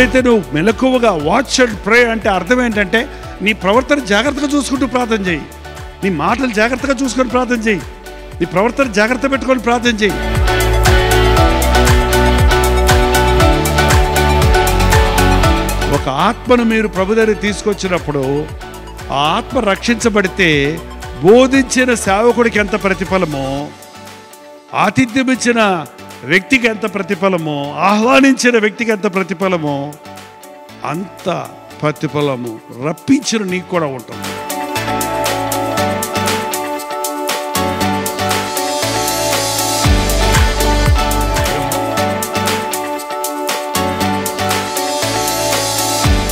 ఎప్పుడైతే నువ్వు మెలకువగా వాచ్ అండ్ ప్రే అంటే అర్థం ఏంటంటే నీ ప్రవర్తన జాగ్రత్తగా చూసుకుంటూ ప్రార్థన చేయి నీ మాటలు జాగ్రత్తగా చూసుకొని ప్రార్థన చేయి నీ ప్రవర్తన జాగ్రత్త పెట్టుకొని ప్రార్థన చేయి ఒక ఆత్మను మీరు ప్రభు దగ్గర తీసుకొచ్చినప్పుడు ఆ ఆత్మ రక్షించబడితే బోధించిన సేవకుడికి ఎంత ప్రతిఫలమో ఆతిథ్యం ఇచ్చిన వ్యక్తికి ఎంత ప్రతిఫలమో ఆహ్వానించిన వ్యక్తికి ఎంత ప్రతిఫలమో అంత ప్రతిఫలము రప్పించిన నీకు కూడా ఉంటుంది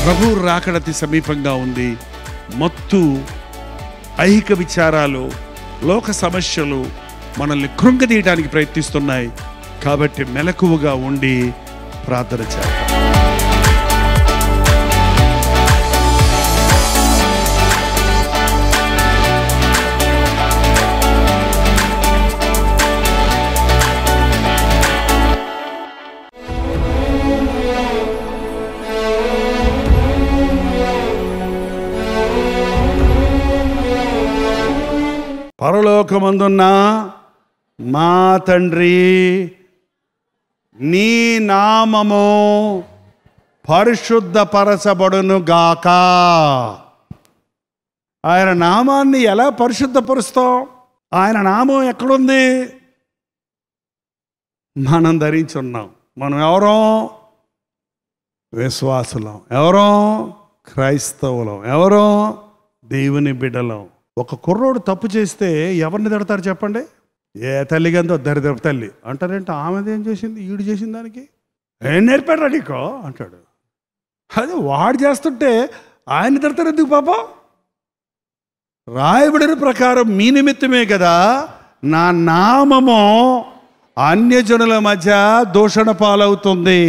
ప్రభు రాకడతి సమీపంగా ఉంది మత్తు ఐహిక విచారాలు లోక సమస్యలు మనల్ని తీయడానికి ప్రయత్నిస్తున్నాయి కాబట్టి మెలకువగా ఉండి ప్రార్థన చేయాలి పరలోకమందున్న మా తండ్రి నీ నామము పరిశుద్ధపరచబడును గాక ఆయన నామాన్ని ఎలా పరిశుద్ధపరుస్తాం ఆయన నామం ఎక్కడుంది మనం ధరించున్నాం మనం ఎవరో విశ్వాసులం ఎవరో క్రైస్తవులం ఎవరో దేవుని బిడ్డలం ఒక కుర్రోడు తప్పు చేస్తే ఎవరిని తిడతారు చెప్పండి ఏ తల్లిగంతో దరిద్రపు తల్లి అంటారంటే ఆమెదేం చేసింది ఈడు చేసిన దానికి ఏం నేర్పాడు నీకో అంటాడు అది వాడు చేస్తుంటే ఆయన తిడతారు ఎందుకు పాప రాయబడిన ప్రకారం మీ నిమిత్తమే కదా నా నామము అన్యజనుల మధ్య దూషణ పాలవుతుంది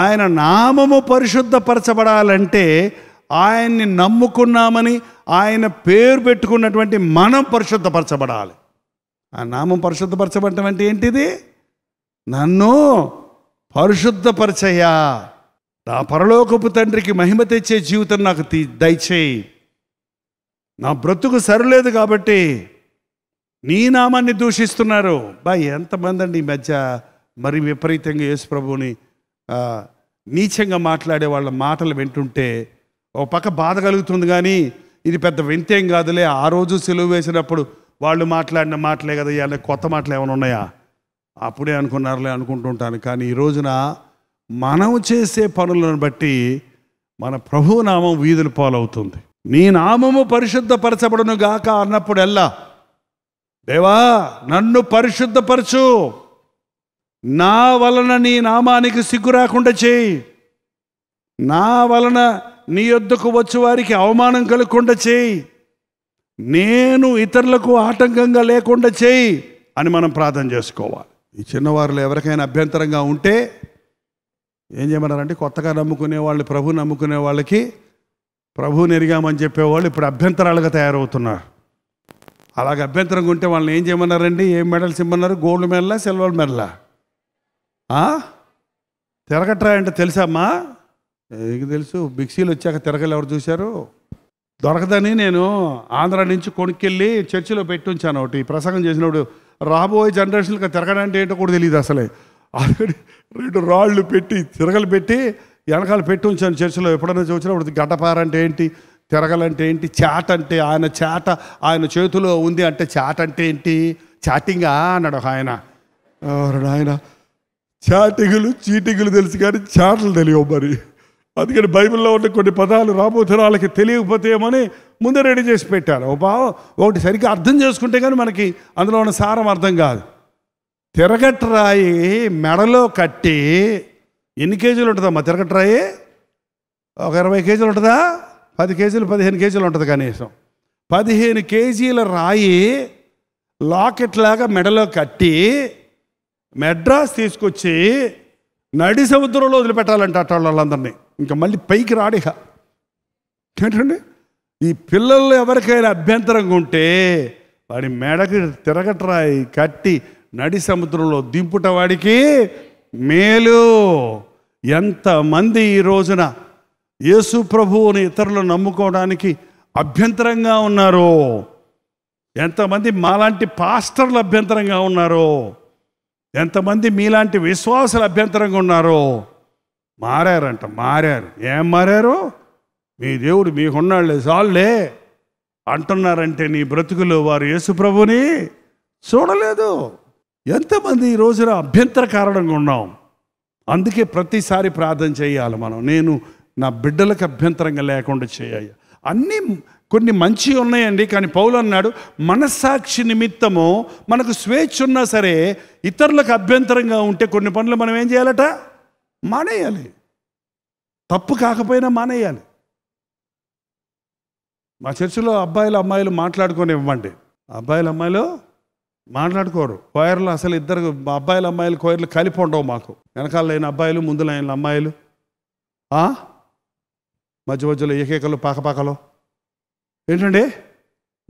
ఆయన నామము పరిశుద్ధపరచబడాలంటే ఆయన్ని నమ్ముకున్నామని ఆయన పేరు పెట్టుకున్నటువంటి మనం పరిశుద్ధపరచబడాలి ఆ నామం పరిశుద్ధపరచబడటం అంటే ఏంటిది నన్ను పరిశుద్ధపరచయ్యా నా పరలోకపు తండ్రికి మహిమ తెచ్చే జీవితం నాకు దయచేయి నా బ్రతుకు సరిలేదు కాబట్టి నీ నామాన్ని దూషిస్తున్నారు బా ఎంతమంది అండి ఈ మధ్య మరి విపరీతంగా యేసుప్రభుని నీచంగా మాట్లాడే వాళ్ళ మాటలు వింటుంటే ఒక పక్క బాధ కలుగుతుంది కానీ ఇది పెద్ద వింతేం కాదులే ఆ రోజు సెలవు వేసినప్పుడు వాళ్ళు మాట్లాడిన మాటలే కదా ఇవాళ కొత్త మాటలు ఏమైనా ఉన్నాయా అప్పుడే అనుకున్నారులే అనుకుంటుంటాను కానీ ఈ రోజున మనం చేసే పనులను బట్టి మన ప్రభు నామం వీధుల పాలవుతుంది నీ నామము పరిశుద్ధపరచబడును గాక అన్నప్పుడెల్లా దేవా నన్ను పరిశుద్ధపరచు నా వలన నీ నామానికి సిగ్గు రాకుండా చేయి నా వలన నీ యొద్దకు వచ్చే వారికి అవమానం కలగకుండా చేయి నేను ఇతరులకు ఆటంకంగా లేకుండా చేయి అని మనం ప్రార్థన చేసుకోవాలి ఈ చిన్నవారులు ఎవరికైనా అభ్యంతరంగా ఉంటే ఏం చేయమన్నారంటే కొత్తగా నమ్ముకునే వాళ్ళు ప్రభు నమ్ముకునే వాళ్ళకి ప్రభుని ఎరిగామని చెప్పేవాళ్ళు ఇప్పుడు అభ్యంతరాలుగా తయారవుతున్నారు అలాగ అభ్యంతరంగా ఉంటే వాళ్ళని ఏం చేయమన్నారండి ఏం మెడల్స్ ఇమ్మన్నారు గోల్డ్ మెడలా సిల్వర్ మెడలా తిరగట్రా అంటే తెలుసమ్మా ఎందుకు తెలుసు బిక్సీలు వచ్చాక తిరగలు ఎవరు చూశారు దొరకదని నేను ఆంధ్ర నుంచి కొనుక్కెళ్ళి చర్చిలో పెట్టుంచాను ఒకటి ప్రసంగం చేసినప్పుడు రాబోయే జనరేషన్కి తిరగడానికి ఏంటో కూడా తెలియదు అసలే ఆల్రెడీ రెండు రాళ్ళు పెట్టి తిరగలు పెట్టి వెనకాల పెట్టి ఉంచాను చర్చిలో ఎప్పుడైనా చూసినప్పుడు గడ్డపార అంటే ఏంటి తిరగలంటే ఏంటి చాట్ అంటే ఆయన చాట ఆయన చేతిలో ఉంది అంటే చాట్ అంటే ఏంటి చాటింగా అన్నాడు ఆయన ఆయన చాటిగులు చీటిగులు తెలుసు కానీ చాటలు తెలియవు మరి అందుకని బైబిల్లో ఉండే కొన్ని పదాలు వాళ్ళకి తెలియకపోతే ఏమని ముందే రెడీ చేసి పెట్టారు ఓ భావం ఒకటి సరిగ్గా అర్థం చేసుకుంటే కానీ మనకి అందులో ఉన్న సారం అర్థం కాదు తిరగట్రాయి మెడలో కట్టి ఎన్ని కేజీలు ఉంటుందమ్మా తిరగట్రాయి ఒక ఇరవై కేజీలు ఉంటుందా పది కేజీలు పదిహేను కేజీలు ఉంటుంది కనీసం పదిహేను కేజీల రాయి లాకెట్లాగా మెడలో కట్టి మెడ్రాస్ తీసుకొచ్చి నడి సముద్రంలో వదిలిపెట్టాలంట అట్టాళ్ళందరినీ ఇంకా మళ్ళీ పైకి రాడిక ఏంటండి ఈ పిల్లల్లో ఎవరికైనా అభ్యంతరంగా ఉంటే వాడి మెడకి తిరగట్రాయి కట్టి నడి సముద్రంలో దింపుట వాడికి మేలు ఎంతమంది ఈ రోజున యేసు ప్రభువుని ఇతరులు నమ్ముకోవడానికి అభ్యంతరంగా ఉన్నారో ఎంతమంది మాలాంటి పాస్టర్లు అభ్యంతరంగా ఉన్నారో ఎంతమంది మీలాంటి విశ్వాసులు అభ్యంతరంగా ఉన్నారో మారారంట మారారు ఏం మారారు మీ దేవుడు మీకున్నాళ్ళే చాలులే అంటున్నారంటే నీ బ్రతుకులో వారు యేసుప్రభుని చూడలేదు ఎంతమంది ఈ రోజున అభ్యంతర కారణంగా ఉన్నాం అందుకే ప్రతిసారి ప్రార్థన చేయాలి మనం నేను నా బిడ్డలకు అభ్యంతరంగా లేకుండా చేయాలి అన్నీ కొన్ని మంచి ఉన్నాయండి కానీ పౌలు అన్నాడు మనస్సాక్షి నిమిత్తము మనకు స్వేచ్ఛ ఉన్నా సరే ఇతరులకు అభ్యంతరంగా ఉంటే కొన్ని పనులు మనం ఏం చేయాలట మానేయాలి తప్పు కాకపోయినా మానేయాలి మా చర్చిలో అబ్బాయిలు అమ్మాయిలు మాట్లాడుకొని ఇవ్వండి అబ్బాయిలు అమ్మాయిలు మాట్లాడుకోరు కోయర్లు అసలు ఇద్దరు అబ్బాయిలు అమ్మాయిలు కోయర్లు కలిపి ఉండవు మాకు వెనకాల లేని అబ్బాయిలు ముందు లేని అమ్మాయిలు మధ్య మధ్యలో ఏకేకలు పాకపాకలు ఏంటండి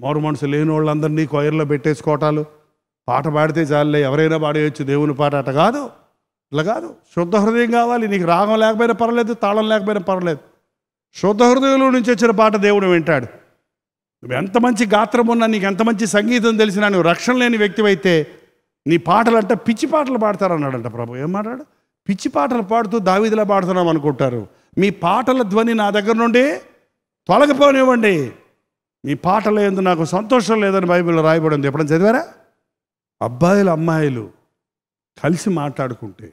మారు మనసు లేని వాళ్ళందరినీ కొయ్యర్లో పెట్టేసుకోవటాలు పాట పాడితే చాలే ఎవరైనా పాడేయచ్చు దేవుని పాట అట కాదు ఇలా కాదు శుద్ధ హృదయం కావాలి నీకు రాగం లేకపోయినా పర్వాలేదు తాళం లేకపోయినా పర్వాలేదు శుద్ధ హృదయంలో నుంచి వచ్చిన పాట దేవుడు వింటాడు నువ్వు ఎంత మంచి గాత్రం ఉన్నా నీకు ఎంత మంచి సంగీతం తెలిసినా నువ్వు రక్షణ లేని వ్యక్తివైతే నీ పాటలు అంటే పిచ్చి పాటలు పాడతారన్నాడంట ప్రభు ఏం మాట్లాడు పిచ్చి పాటలు పాడుతూ దావీదిలా పాడుతున్నాం అనుకుంటారు మీ పాటల ధ్వని నా దగ్గర నుండి తొలగిపోనివ్వండి మీ పాటలు ఎందు నాకు సంతోషం లేదని బైబిల్లో రాయబడింది ఎప్పుడైనా చదివారా అబ్బాయిలు అమ్మాయిలు కలిసి మాట్లాడుకుంటే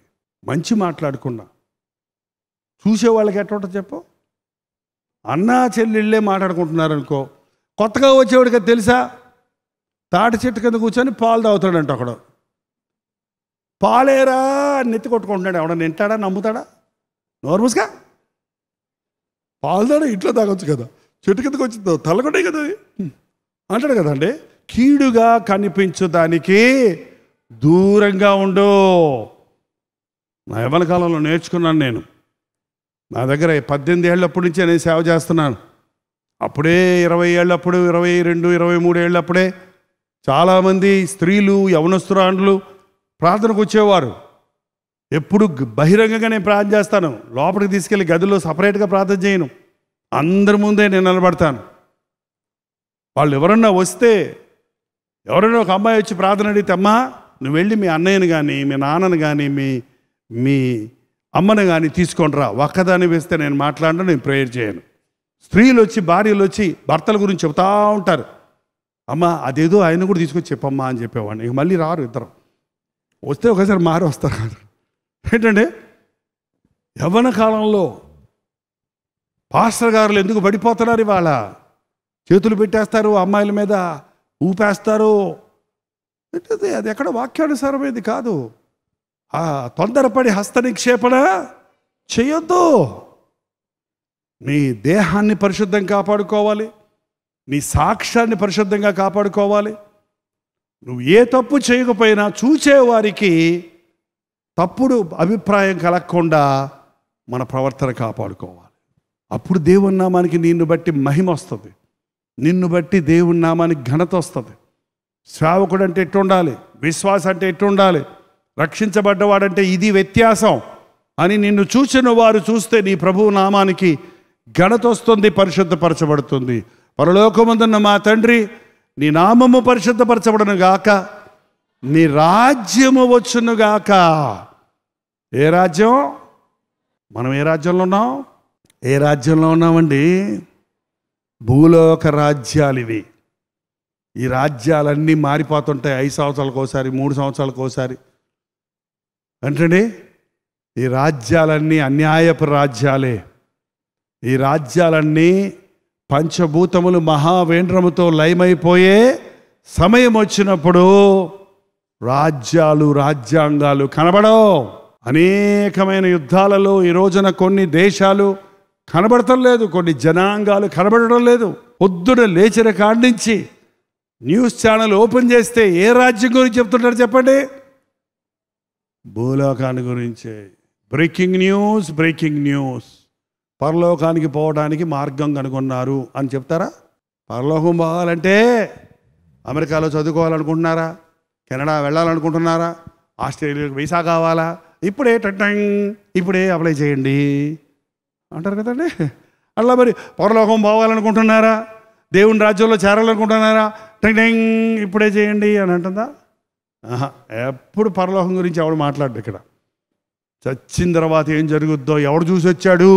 మంచి మాట్లాడకుండా చూసే వాళ్ళకి ఉంటుంది చెప్పు అన్నా చెల్లెళ్ళే మాట్లాడుకుంటున్నారు అనుకో కొత్తగా వచ్చేవాడికి తెలుసా తాటి చెట్టు కింద కూర్చొని పాలు తాగుతాడంట ఒకడు పాలేరా నెత్తి కొట్టుకుంటున్నాడు ఎవడ నింటాడా నమ్ముతాడా నోర్మస్గా పాలు తాడు ఇంట్లో తాగొచ్చు కదా చెట్టు కిందకు వచ్చిందో తలకొటే కదా అంటాడు కదండి కీడుగా కనిపించడానికి దూరంగా ఉండు నా యవన కాలంలో నేర్చుకున్నాను నేను నా దగ్గర పద్దెనిమిది ఏళ్ళప్పటి నుంచే నేను సేవ చేస్తున్నాను అప్పుడే ఇరవై ఏళ్ళప్పుడు ఇరవై రెండు ఇరవై మూడు ఏళ్ళప్పుడే చాలామంది స్త్రీలు యవనస్తురాండ్లు ప్రార్థనకు వచ్చేవారు ఎప్పుడు బహిరంగంగా నేను ప్రార్థన చేస్తాను లోపలికి తీసుకెళ్ళి గదిలో సపరేట్గా ప్రార్థన చేయను అందరి ముందే నేను నిలబడతాను వాళ్ళు ఎవరన్నా వస్తే ఎవరైనా ఒక అమ్మాయి వచ్చి ప్రార్థన అడిగితే అమ్మా నువ్వు వెళ్ళి మీ అన్నయ్యను కానీ మీ నాన్నను కానీ మీ మీ అమ్మను కానీ తీసుకొని రా ఒక్కదాన్ని వేస్తే నేను మాట్లాడిన నేను ప్రేయర్ చేయను స్త్రీలు వచ్చి భార్యలు వచ్చి భర్తల గురించి చెబుతూ ఉంటారు అమ్మ అదేదో ఆయన కూడా తీసుకొచ్చి చెప్పమ్మా అని చెప్పేవాడిని ఇక మళ్ళీ రారు ఇద్దరు వస్తే ఒకసారి మారి వస్తారు కాదు ఏంటంటే యవ్వన కాలంలో పాస్టర్ గారులు ఎందుకు పడిపోతున్నారు ఇవాళ చేతులు పెట్టేస్తారు అమ్మాయిల మీద ఊపేస్తారు అది ఎక్కడ వాక్యానుసారమేది కాదు ఆ తొందరపడి హస్తనిక్షేపణ చేయొద్దు నీ దేహాన్ని పరిశుద్ధం కాపాడుకోవాలి నీ సాక్ష్యాన్ని పరిశుద్ధంగా కాపాడుకోవాలి నువ్వు ఏ తప్పు చేయకపోయినా చూచేవారికి తప్పుడు అభిప్రాయం కలగకుండా మన ప్రవర్తన కాపాడుకోవాలి అప్పుడు దేవుని నామానికి నిన్ను బట్టి మహిమ వస్తుంది నిన్ను బట్టి దేవుని నామానికి ఘనత వస్తుంది శ్రావకుడు అంటే ఎట్టుండాలి విశ్వాసం అంటే ఎట్టుండాలి ఉండాలి రక్షించబడ్డవాడంటే ఇది వ్యత్యాసం అని నిన్ను చూసిన వారు చూస్తే నీ ప్రభు నామానికి ఘనత వస్తుంది పరిశుద్ధపరచబడుతుంది పరలోకముందున్న మా తండ్రి నీ నామము పరిశుద్ధపరచబడను గాక నీ రాజ్యము వచ్చును గాక ఏ రాజ్యం మనం ఏ రాజ్యంలో ఉన్నాం ఏ రాజ్యంలో ఉన్నామండి భూలోక రాజ్యాలు ఇవి ఈ రాజ్యాలన్నీ మారిపోతుంటాయి ఐదు సంవత్సరాలకు ఒకసారి మూడు సంవత్సరాలకు ఒకసారి అంటే ఈ రాజ్యాలన్నీ అన్యాయపు రాజ్యాలే ఈ రాజ్యాలన్నీ పంచభూతములు మహావేంద్రముతో లయమైపోయే సమయం వచ్చినప్పుడు రాజ్యాలు రాజ్యాంగాలు కనబడవు అనేకమైన యుద్ధాలలో ఈ రోజున కొన్ని దేశాలు కనబడటం లేదు కొన్ని జనాంగాలు కనబడటం లేదు పొద్దున లేచిన కాడి నుంచి న్యూస్ ఛానల్ ఓపెన్ చేస్తే ఏ రాజ్యం గురించి చెప్తుంటారు చెప్పండి భూలోకాన్ని గురించే బ్రేకింగ్ న్యూస్ బ్రేకింగ్ న్యూస్ పరలోకానికి పోవడానికి మార్గం కనుగొన్నారు అని చెప్తారా పరలోకం పోవాలంటే అమెరికాలో చదువుకోవాలనుకుంటున్నారా కెనడా వెళ్ళాలనుకుంటున్నారా ఆస్ట్రేలియాకి వీసా కావాలా ఇప్పుడే టంగ్ ఇప్పుడే అప్లై చేయండి అంటారు కదండి అలా మరి పరలోకం పోవాలనుకుంటున్నారా దేవుని రాజ్యంలో చేరాలనుకుంటున్నారా టంగ్ ఇప్పుడే చేయండి అని అంటుందా ఎప్పుడు పరలోకం గురించి ఎవడు మాట్లాడు ఇక్కడ చచ్చిన తర్వాత ఏం జరుగుద్దో ఎవడు చూసి వచ్చాడు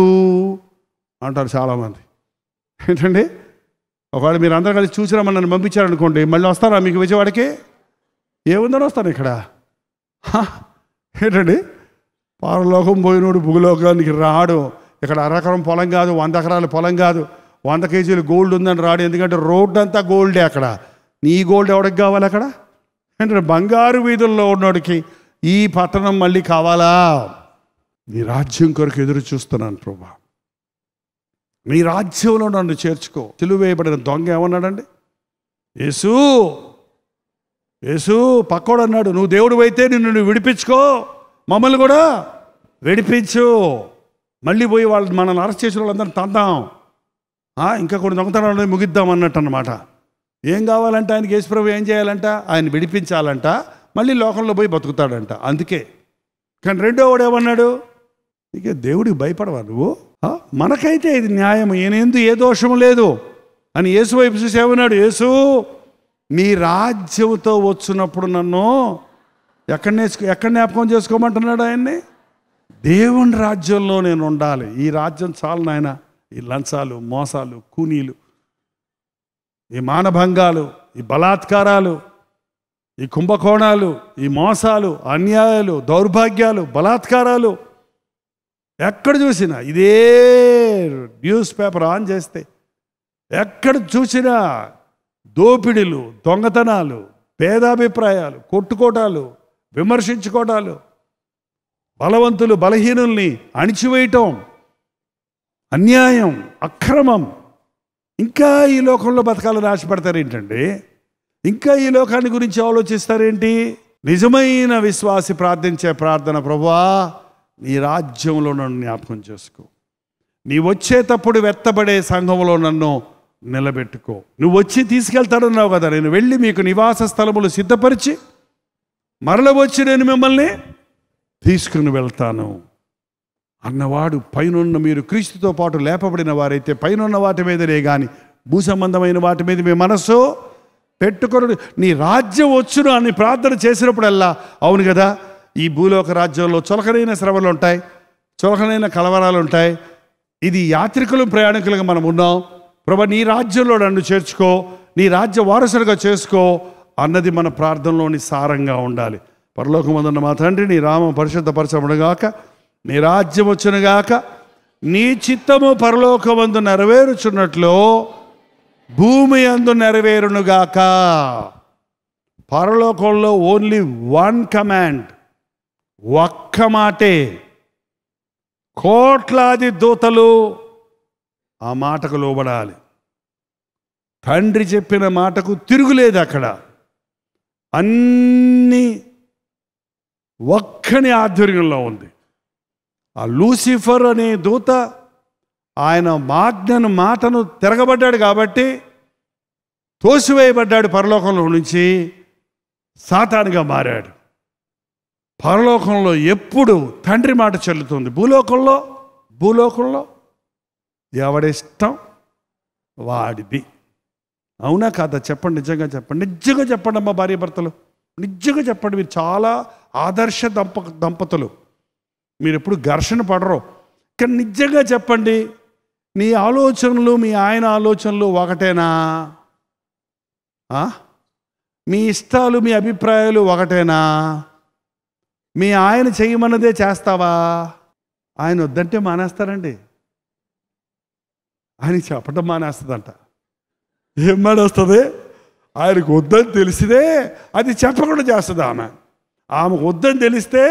అంటారు చాలామంది ఏంటండి ఒకవేళ మీరు అందరూ కలిసి చూసిరామని నన్ను పంపించారనుకోండి మళ్ళీ వస్తారా మీకు విజయవాడకి ఏముందని వస్తాను ఇక్కడ ఏంటండి పారలోకం పోయినోడు భూలోకానికి రాడు ఇక్కడ అరకరం పొలం కాదు వంద ఎకరాల పొలం కాదు వంద కేజీలు గోల్డ్ ఉందని రాడు ఎందుకంటే రోడ్డు అంతా గోల్డే అక్కడ నీ గోల్డ్ ఎవడికి కావాలి అక్కడ అంటే బంగారు వీధుల్లో ఉన్నోడికి ఈ పట్టణం మళ్ళీ కావాలా నీ రాజ్యం కొరకు ఎదురు చూస్తున్నాను ప్రభా నీ రాజ్యంలో నన్ను చేర్చుకో తెలివేయబడిన దొంగ ఏమన్నాడండి యేసు యేసు పక్కోడు అన్నాడు నువ్వు దేవుడు అయితే నిన్ను నువ్వు విడిపించుకో మమ్మల్ని కూడా విడిపించు మళ్ళీ పోయి వాళ్ళు మనల్ని అరెస్ట్ చేసిన వాళ్ళందరినీ తందాం ఇంకా కొన్ని దొంగతనాలు ముగిద్దాం అన్నట్టు అనమాట ఏం కావాలంట ఆయన యేసుప్రభు ఏం చేయాలంట ఆయన విడిపించాలంట మళ్ళీ లోకంలో పోయి బతుకుతాడంట అందుకే కానీ రెండో వాడు ఏమన్నాడు ఇక దేవుడికి భయపడవా నువ్వు మనకైతే ఇది న్యాయం ఈయనందు ఏ దోషం లేదు అని యేసు వైపు చూసి ఏమన్నాడు యేసు మీ రాజ్యంతో వచ్చినప్పుడు నన్ను ఎక్కడ నేర్చుకు ఎక్కడ జ్ఞాపకం చేసుకోమంటున్నాడు ఆయన్ని దేవుని రాజ్యంలో నేను ఉండాలి ఈ రాజ్యం చాలు నాయన ఈ లంచాలు మోసాలు కూనీలు ఈ మానభంగాలు ఈ బలాత్కారాలు ఈ కుంభకోణాలు ఈ మోసాలు అన్యాయాలు దౌర్భాగ్యాలు బలాత్కారాలు ఎక్కడ చూసినా ఇదే న్యూస్ పేపర్ ఆన్ చేస్తే ఎక్కడ చూసినా దోపిడీలు దొంగతనాలు భేదాభిప్రాయాలు కొట్టుకోటాలు విమర్శించుకోవటాలు బలవంతులు బలహీనుల్ని అణిచివేయటం అన్యాయం అక్రమం ఇంకా ఈ లోకంలో బతకాలని ఆశపడతారు ఏంటండి ఇంకా ఈ లోకాన్ని గురించి ఆలోచిస్తారేంటి నిజమైన విశ్వాసి ప్రార్థించే ప్రార్థన ప్రభువా నీ రాజ్యంలో నన్ను జ్ఞాపకం చేసుకో నీ వచ్చేటప్పుడు వెత్తబడే సంఘంలో నన్ను నిలబెట్టుకో నువ్వు వచ్చి తీసుకెళ్తాడన్నావు కదా నేను వెళ్ళి మీకు నివాస స్థలములు సిద్ధపరిచి మరల వచ్చి నేను మిమ్మల్ని తీసుకుని వెళ్తాను అన్నవాడు పైనున్న మీరు క్రీస్తుతో పాటు లేపబడిన వారైతే పైనున్న వాటి మీదనే కానీ భూసంబంధమైన వాటి మీద మీ మనస్సు పెట్టుకొని నీ రాజ్యం వచ్చును అని ప్రార్థన చేసినప్పుడల్లా అవును కదా ఈ భూలోక రాజ్యంలో చులకనైన శ్రమలు ఉంటాయి చులకనైన కలవరాలు ఉంటాయి ఇది యాత్రికులు ప్రయాణికులుగా మనం ఉన్నాం ప్రభా నీ రాజ్యంలో నన్ను చేర్చుకో నీ రాజ్య వారసులుగా చేసుకో అన్నది మన ప్రార్థనలోని సారంగా ఉండాలి పరలోకమందున్న మా తండ్రి నీ రామ పరిశుద్ధ పరచముడుగాక నీ రాజ్యం వచ్చునుగాక నీ చిత్తము పరలోకమందు నెరవేరుచున్నట్లు భూమి అందు నెరవేరునుగాక పరలోకంలో ఓన్లీ వన్ కమాండ్ ఒక్క మాటే కోట్లాది దూతలు ఆ మాటకు లోబడాలి తండ్రి చెప్పిన మాటకు తిరుగులేదు అక్కడ అన్ని ఒక్కని ఆధ్వర్యంలో ఉంది ఆ లూసిఫర్ అనే దూత ఆయన మాజ్ఞను మాటను తిరగబడ్డాడు కాబట్టి తోసివేయబడ్డాడు పరలోకంలో నుంచి సాతానుగా మారాడు పరలోకంలో ఎప్పుడు తండ్రి మాట చెల్లుతుంది భూలోకంలో భూలోకంలో ఎవడిష్టం వాడిది అవునా కాదా చెప్పండి నిజంగా చెప్పండి నిజంగా చెప్పండి అమ్మ భార్య భర్తలు నిజంగా చెప్పండి మీరు చాలా ఆదర్శ దంప దంపతులు మీరు ఎప్పుడు ఘర్షణ పడరు కానీ నిజంగా చెప్పండి నీ ఆలోచనలు మీ ఆయన ఆలోచనలు ఒకటేనా మీ ఇష్టాలు మీ అభిప్రాయాలు ఒకటేనా మీ ఆయన చేయమన్నదే చేస్తావా ఆయన వద్దంటే మానేస్తారండి ఆయన చెప్పడం మానేస్తుందంట ఏం మానేస్తుంది ఆయనకు వద్దని తెలిసిదే అది చెప్పకుండా చేస్తుంది ఆమె ఆమె వద్దని తెలిస్తే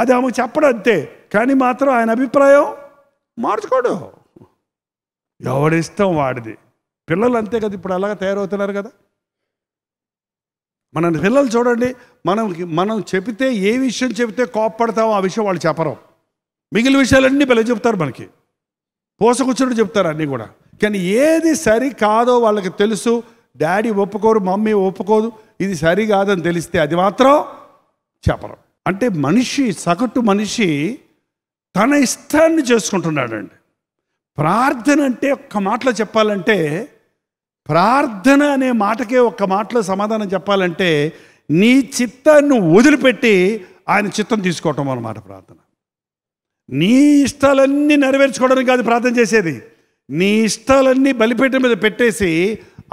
అది ఆమె చెప్పడం అంతే కానీ మాత్రం ఆయన అభిప్రాయం మార్చుకోడు ఎవడిష్టం వాడిది పిల్లలు అంతే కదా ఇప్పుడు అలాగ తయారవుతున్నారు కదా మన పిల్లలు చూడండి మనం మనం చెబితే ఏ విషయం చెబితే కోప్పడతామో ఆ విషయం వాళ్ళు చెప్పరు మిగిలిన విషయాలన్నీ పిల్లలు చెప్తారు మనకి పోసకూర్చుని చెప్తారు అన్నీ కూడా కానీ ఏది సరి కాదో వాళ్ళకి తెలుసు డాడీ ఒప్పుకోరు మమ్మీ ఒప్పుకోదు ఇది సరి కాదని తెలిస్తే అది మాత్రం చేపరం అంటే మనిషి సగటు మనిషి తన ఇష్టాన్ని చేసుకుంటున్నాడండి ప్రార్థన అంటే ఒక్క మాటలో చెప్పాలంటే ప్రార్థన అనే మాటకే ఒక్క మాటలో సమాధానం చెప్పాలంటే నీ చిత్తాన్ని వదిలిపెట్టి ఆయన చిత్తం తీసుకోవటం అన్నమాట ప్రార్థన నీ ఇష్టాలన్నీ నెరవేర్చుకోవడానికి కాదు ప్రార్థన చేసేది నీ ఇష్టాలన్నీ బలిపేట మీద పెట్టేసి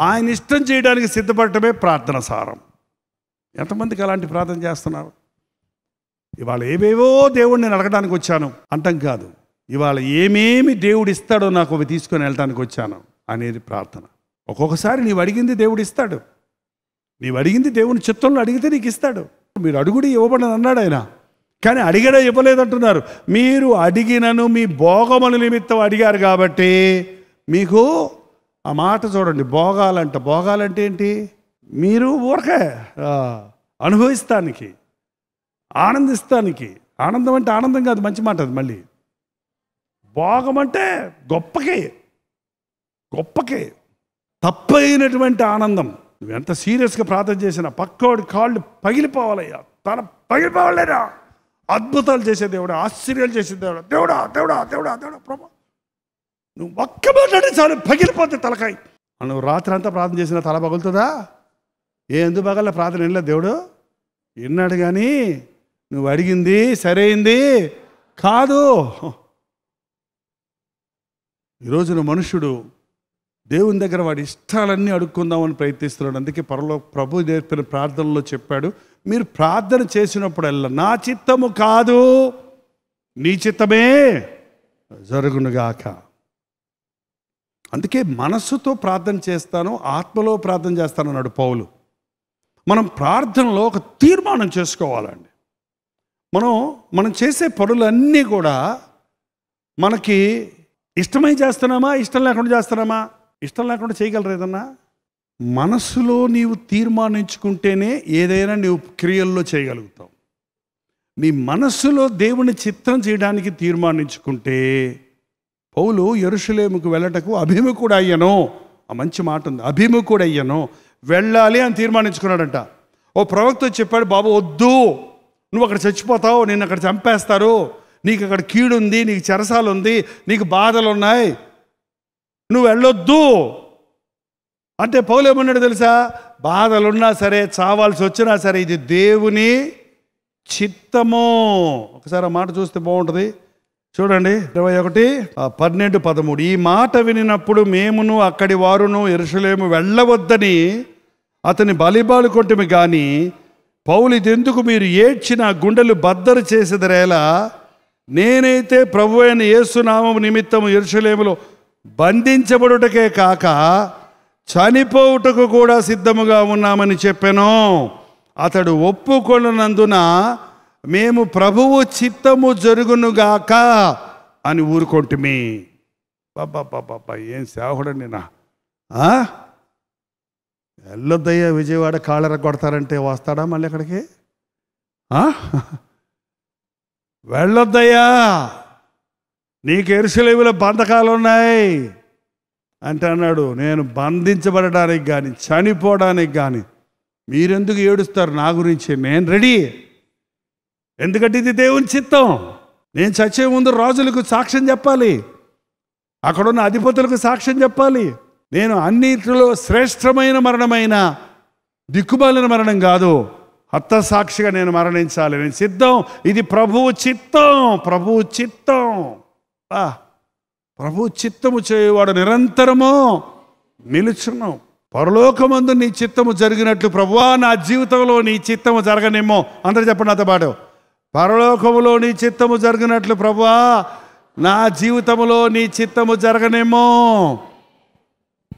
ఆయన ఇష్టం చేయడానికి సిద్ధపడటమే ప్రార్థన సారం ఎంతమందికి అలాంటి ప్రార్థన చేస్తున్నారు ఇవాళ ఏవేవో దేవుడిని అడగడానికి వచ్చాను అంటాం కాదు ఇవాళ ఏమేమి దేవుడు ఇస్తాడో నాకు ఒక తీసుకొని వెళ్ళడానికి వచ్చాను అనేది ప్రార్థన ఒక్కొక్కసారి నీవు అడిగింది దేవుడు ఇస్తాడు నీవు అడిగింది దేవుని చిత్తంలో అడిగితే నీకు ఇస్తాడు మీరు అడుగుడి ఇవ్వబడని అన్నాడు ఆయన కానీ అడిగడా ఇవ్వలేదంటున్నారు మీరు అడిగినను మీ భోగముల నిమిత్తం అడిగారు కాబట్టి మీకు ఆ మాట చూడండి భోగాలంట భోగాలంటే ఏంటి మీరు ఊరకే అనుభవిస్తానికి ఆనందిస్తానికి ఆనందం అంటే ఆనందం కాదు మంచి మాట అది మళ్ళీ భోగం అంటే గొప్పకే గొప్పకే తప్పైనటువంటి ఆనందం నువ్వు ఎంత సీరియస్గా ప్రార్థన చేసినా పక్కోడి కాళ్ళు పగిలిపోవాలయ్యా తన పగిలిపోవాలేరా అద్భుతాలు చేసే దేవుడా ఆశ్చర్యాలు చేసే దేవుడా దేవుడా దేవుడా దేవుడా దేవుడా ప్రభా నువ్వు ఒక్క మాట్లాడి చాలు పగిలిపోతే తలకాయ నువ్వు రాత్రి అంతా ప్రార్థన చేసిన తల పగులుతుందా ఏ ఎందుకు పగల ప్రార్థన వినలే దేవుడు విన్నాడు కానీ నువ్వు అడిగింది సరైంది కాదు ఈరోజున మనుషుడు దేవుని దగ్గర వాడి ఇష్టాలన్నీ అడుక్కుందామని ప్రయత్నిస్తున్నాడు అందుకే పరలో ప్రభు నేర్పిన ప్రార్థనలో చెప్పాడు మీరు ప్రార్థన చేసినప్పుడల్లా నా చిత్తము కాదు నీ చిత్తమే జరుగునుగాక అందుకే మనస్సుతో ప్రార్థన చేస్తాను ఆత్మలో ప్రార్థన చేస్తాను అన్నాడు పౌలు మనం ప్రార్థనలో ఒక తీర్మానం చేసుకోవాలండి మనం మనం చేసే పనులన్నీ కూడా మనకి ఇష్టమై చేస్తున్నామా ఇష్టం లేకుండా చేస్తున్నామా ఇష్టం లేకుండా చేయగలరు ఏదన్నా మనసులో నీవు తీర్మానించుకుంటేనే ఏదైనా నీవు క్రియల్లో చేయగలుగుతావు నీ మనస్సులో దేవుని చిత్రం చేయడానికి తీర్మానించుకుంటే పౌలు ఎరుషులేముకు వెళ్ళటకు అభిముఖుడు అయ్యను ఆ మంచి మాట ఉంది అభిముఖుడు అయ్యను వెళ్ళాలి అని తీర్మానించుకున్నాడంట ఓ ప్రవక్త చెప్పాడు బాబు వద్దు నువ్వు అక్కడ చచ్చిపోతావు నేను అక్కడ చంపేస్తారు నీకు అక్కడ కీడుంది నీకు చెరసాలు ఉంది నీకు బాధలు ఉన్నాయి నువ్వు వెళ్ళొద్దు అంటే పౌలేమన్నాడు తెలుసా బాధలున్నా సరే చావాల్సి వచ్చినా సరే ఇది దేవుని చిత్తము ఒకసారి ఆ మాట చూస్తే బాగుంటుంది చూడండి ఇరవై ఒకటి పన్నెండు పదమూడు ఈ మాట వినినప్పుడు మేమును అక్కడి వారును ఎరుసలేము వెళ్ళవద్దని అతని బలిబాలు కొట్టమి కానీ పౌలు ఇదెందుకు మీరు ఏడ్చిన గుండెలు బద్దరు చేసేదరేలా నేనైతే ప్రభు అయిన యేసునామం నిమిత్తము ఎరుషలేములో బంధించబడుటకే కాక చనిపోవుటకు కూడా సిద్ధముగా ఉన్నామని చెప్పాను అతడు ఒప్పుకొననందున మేము ప్రభువు చిత్తము జరుగునుగాక అని ఊరుకొంటుమి బాబా బాబా ఏం సేవకుడు నేనా వెళ్ళొద్దయ్యా విజయవాడ కాళ్ళర కొడతారంటే వస్తాడా మళ్ళీ అక్కడికి వెళ్ళొద్దయ్యా నీకు ఎరుసలేవిలో బంధకాలు ఉన్నాయి అంటే అన్నాడు నేను బంధించబడడానికి కానీ చనిపోవడానికి కానీ మీరెందుకు ఏడుస్తారు నా గురించి నేను రెడీ ఎందుకంటే ఇది దేవుని చిత్తం నేను చచ్చే ముందు రాజులకు సాక్ష్యం చెప్పాలి అక్కడున్న అధిపతులకు సాక్ష్యం చెప్పాలి నేను అన్నింటిలో శ్రేష్టమైన మరణమైన దిక్కుబలిన మరణం కాదు సాక్షిగా నేను మరణించాలి నేను సిద్ధం ఇది ప్రభువు చిత్తం ప్రభువు చిత్తం ప్రభు చిత్తము చేయవాడు నిరంతరము నిలుచున్నాం పరలోకమందు నీ చిత్తము జరిగినట్లు ప్రభువా నా జీవితంలో నీ చిత్తము జరగనేమో అందరు చెప్పండి నాతో పాటు పరలోకములో నీ చిత్తము జరిగినట్లు ప్రభువా నా జీవితంలో నీ చిత్తము జరగనేమో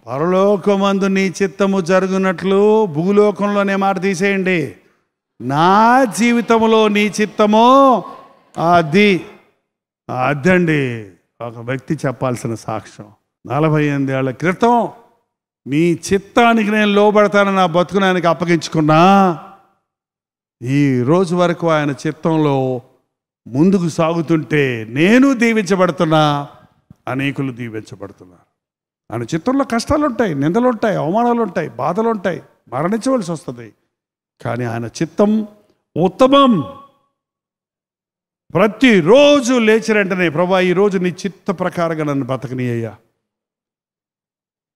పరలోకమందు నీ చిత్తము జరుగునట్లు భూలోకంలోనే మాట తీసేయండి నా జీవితంలో నీ చిత్తము అది అదండి ఒక వ్యక్తి చెప్పాల్సిన సాక్ష్యం నలభై ఎనిమిదేళ్ల క్రితం నీ చిత్తానికి నేను లోబడతానని నా బతుకుని ఆయనకి అప్పగించుకున్నా ఈ రోజు వరకు ఆయన చిత్తంలో ముందుకు సాగుతుంటే నేను దీవించబడుతున్నా అనేకులు దీవించబడుతున్నారు ఆయన చిత్రంలో కష్టాలు ఉంటాయి నిందలు ఉంటాయి అవమానాలు ఉంటాయి బాధలు ఉంటాయి మరణించవలసి వస్తుంది కానీ ఆయన చిత్తం ఉత్తమం ప్రతిరోజు లేచిన వెంటనే ప్రభా ఈరోజు నీ చిత్త ప్రకారంగా నన్ను బ్రతకనీయ్యా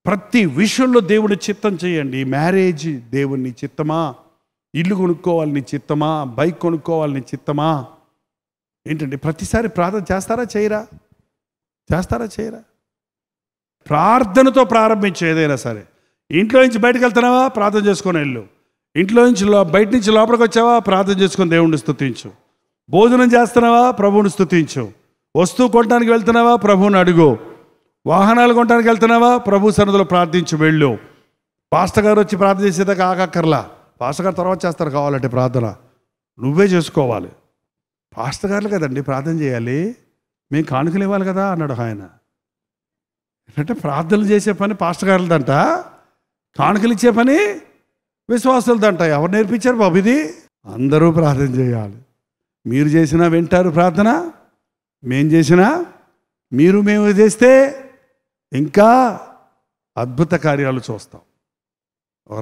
ప్రతి విషయంలో దేవుని చిత్తం చేయండి మ్యారేజ్ దేవుని చిత్తమా ఇల్లు కొనుక్కోవాలని చిత్తమా బైక్ కొనుక్కోవాలని చిత్తమా ఏంటండి ప్రతిసారి ప్రార్థన చేస్తారా చేయరా చేస్తారా చేయరా ప్రార్థనతో ప్రారంభించు ఏదైనా సరే ఇంట్లో నుంచి బయటకు వెళ్తున్నావా ప్రార్థన చేసుకొని వెళ్ళు ఇంట్లో నుంచి బయట నుంచి లోపలికి వచ్చావా ప్రార్థన చేసుకొని దేవుణ్ణి స్థుతించు భోజనం చేస్తున్నావా ప్రభువుని స్థుతించు వస్తువు కొనడానికి వెళ్తున్నావా ప్రభువుని అడుగు వాహనాలు కొనడానికి వెళ్తున్నావా ప్రభు సన్నదులు ప్రార్థించి వెళ్ళు పాస్టర్ గారు వచ్చి ప్రార్థన చేసేదాకా ఆకక్కర్లా పాస్టర్ గారు తర్వాత చేస్తారు కావాలంటే ప్రార్థన నువ్వే చేసుకోవాలి పాస్టర్ గారు కదండి ప్రార్థన చేయాలి మేము కానుకలు ఇవ్వాలి కదా అన్నాడు ఆయన అంటే ప్రార్థనలు చేసే పని పాస్టర్ గారులదంట కానుకలు ఇచ్చే పని విశ్వాసులదంట ఎవరు నేర్పించారు బాబు ఇది అందరూ ప్రార్థన చేయాలి మీరు చేసినా వింటారు ప్రార్థన మేం చేసినా మీరు మేము చేస్తే ఇంకా అద్భుత కార్యాలు చూస్తాం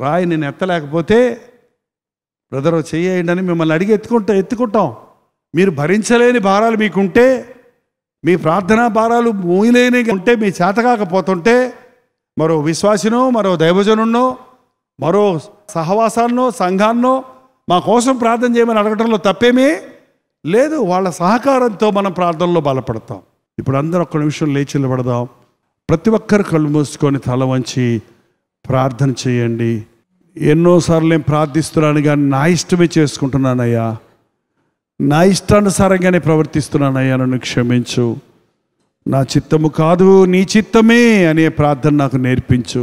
రాయి నేను ఎత్తలేకపోతే బ్రదర్ చేయండి అని మిమ్మల్ని అడిగి ఎత్తుకుంటా ఎత్తుకుంటాం మీరు భరించలేని భారాలు మీకుంటే మీ ప్రార్థనా భారాలు మోయలేని ఉంటే మీ కాకపోతుంటే మరో విశ్వాసినో మరో దైవజనున్నో మరో సహవాసాన్నో సంఘాన్నో మా కోసం ప్రార్థన చేయమని అడగడంలో తప్పేమీ లేదు వాళ్ళ సహకారంతో మనం ప్రార్థనలో బలపడతాం ఇప్పుడు అందరూ ఒక్క నిమిషం లేచి నిలబడదాం ప్రతి ఒక్కరు కళ్ళు మూసుకొని తల వంచి ప్రార్థన చేయండి ఎన్నోసార్లు నేను ప్రార్థిస్తున్నాను కానీ నా ఇష్టమే చేసుకుంటున్నానయ్యా నా ఇష్టానుసారంగానే ప్రవర్తిస్తున్నానయ్యా నన్ను క్షమించు నా చిత్తము కాదు నీ చిత్తమే అనే ప్రార్థన నాకు నేర్పించు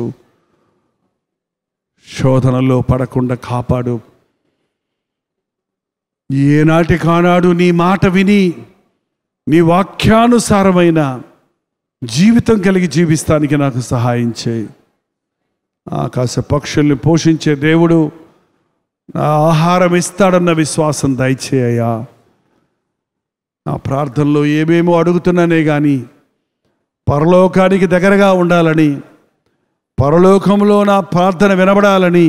శోధనలో పడకుండా కాపాడు ఏనాటి కానాడు నీ మాట విని నీ వాక్యానుసారమైన జీవితం కలిగి జీవిస్తానికి నాకు సహాయం చేయి ఆకాశ పక్షుల్ని పోషించే దేవుడు ఆహారం ఇస్తాడన్న విశ్వాసం దయచేయ్యా నా ప్రార్థనలో ఏమేమో అడుగుతున్నానే కానీ పరలోకానికి దగ్గరగా ఉండాలని పరలోకంలో నా ప్రార్థన వినబడాలని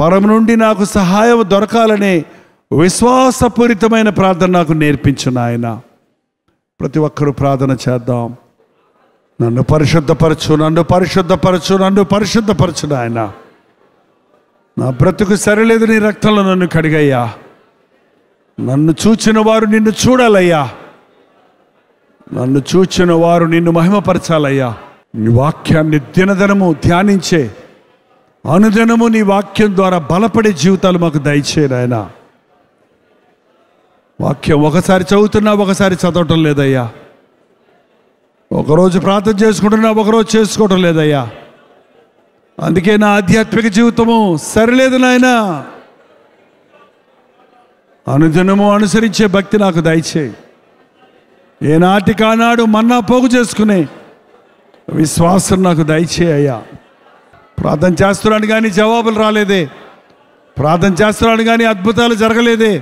పరము నుండి నాకు సహాయం దొరకాలనే విశ్వాసపూరితమైన ప్రార్థన నాకు నేర్పించిన ఆయన ప్రతి ఒక్కరూ ప్రార్థన చేద్దాం నన్ను పరిశుద్ధపరచు నన్ను పరిశుద్ధపరచు నన్ను పరిశుద్ధపరచు నాయన నా బ్రతుకు సరిలేదు నీ రక్తంలో నన్ను కడిగయ్యా నన్ను చూచిన వారు నిన్ను చూడాలయ్యా నన్ను చూచిన వారు నిన్ను మహిమపరచాలయ్యా నీ వాక్యాన్ని దినదనము ధ్యానించే అనుదినము నీ వాక్యం ద్వారా బలపడే జీవితాలు మాకు దయచేయనాయన వాక్యం ఒకసారి చదువుతున్నా ఒకసారి చదవటం లేదయ్యా ఒకరోజు ప్రార్థన చేసుకుంటున్నా ఒకరోజు చేసుకోవటం లేదయ్యా అందుకే నా ఆధ్యాత్మిక జీవితము సరిలేదు నాయన అనుదినము అనుసరించే భక్తి నాకు దయచేయి ఏనాటి కానాడు మన్నా పోగు చేసుకునే విశ్వాసం నాకు దయచే అయ్యా ప్రార్థన చేస్తున్నాను కానీ జవాబులు రాలేదే ప్రార్థన చేస్తున్నాను కానీ అద్భుతాలు జరగలేదే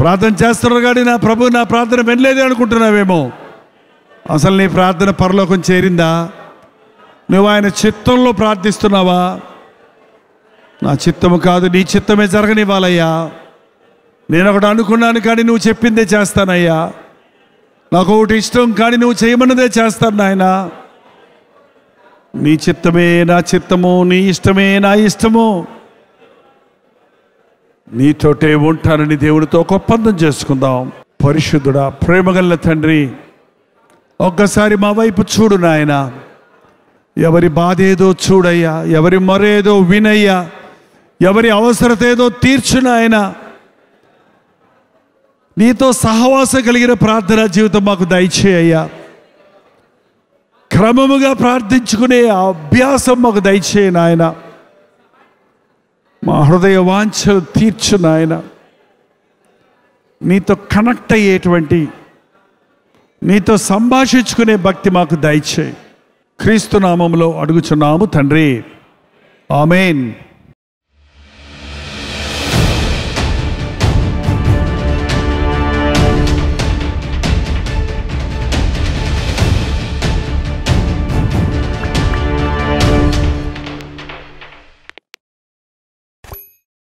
ప్రార్థన చేస్తున్నాడు కానీ నా ప్రభు నా ప్రార్థన వినలేదే అనుకుంటున్నావేమో అసలు నీ ప్రార్థన పరలోకం చేరిందా నువ్వు ఆయన చిత్తంలో ప్రార్థిస్తున్నావా నా చిత్తము కాదు నీ చిత్తమే జరగనివ్వాలయ్యా నేను ఒకటి అనుకున్నాను కానీ నువ్వు చెప్పిందే చేస్తానయ్యా నాకు ఒకటి ఇష్టం కానీ నువ్వు చేయమన్నదే చేస్తాను నాయన నీ చిత్తమే నా చిత్తము నీ ఇష్టమే నా ఇష్టము నీతోటే ఉంటానని దేవుడితో ఒక ఒప్పందం చేసుకుందాం పరిశుద్ధుడా ప్రేమగల్ల తండ్రి ఒక్కసారి మా వైపు చూడు నాయనా ఎవరి బాధ ఏదో చూడయ్యా ఎవరి మరేదో వినయ్యా ఎవరి అవసరత ఏదో తీర్చున ఆయన నీతో సహవాసం కలిగిన ప్రార్థన జీవితం మాకు దయచేయ్యా క్రమముగా ప్రార్థించుకునే అభ్యాసం మాకు దయచేయ నాయన మా హృదయ వాంఛలు తీర్చు నాయన నీతో కనెక్ట్ అయ్యేటువంటి నీతో సంభాషించుకునే భక్తి మాకు దయచేయి క్రీస్తు నామంలో అడుగుచున్నాము తండ్రి ఆమెన్